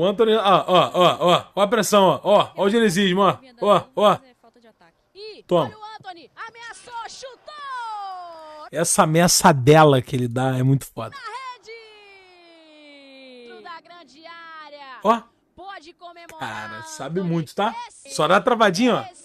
O Anthony. Ah, ó, ó, ó. Ó a pressão, ó. Ó, ó o genesismo, ó. Ó, ó. Toma. Essa dela que ele dá é muito foda. Ó. Cara, sabe muito, tá? Só dá travadinho, ó.